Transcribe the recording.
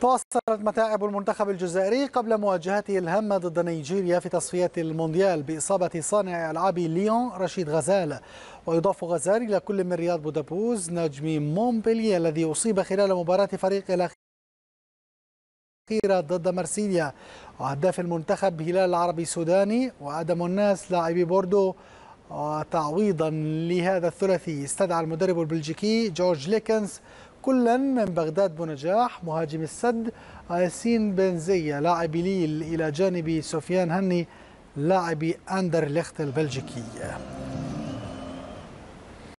تواصلت متاعب المنتخب الجزائري قبل مواجهته الهامة ضد نيجيريا في تصفية المونديال بإصابة صانع ألعاب ليون رشيد غزال ويضاف غزال إلى كل من رياض بودابوز نجم مونبلي الذي أصيب خلال مباراة فريق الأخيرة ضد مرسيليا وهداف المنتخب هلال العربي السوداني وآدم الناس لاعبي بوردو وتعويضا لهذا الثلاثي استدعى المدرب البلجيكي جورج ليكنز كلا من بغداد بنجاح مهاجم السد ياسين بنزية لاعب ليل إلى جانب سفيان هني لاعب أندرليخت البلجيكي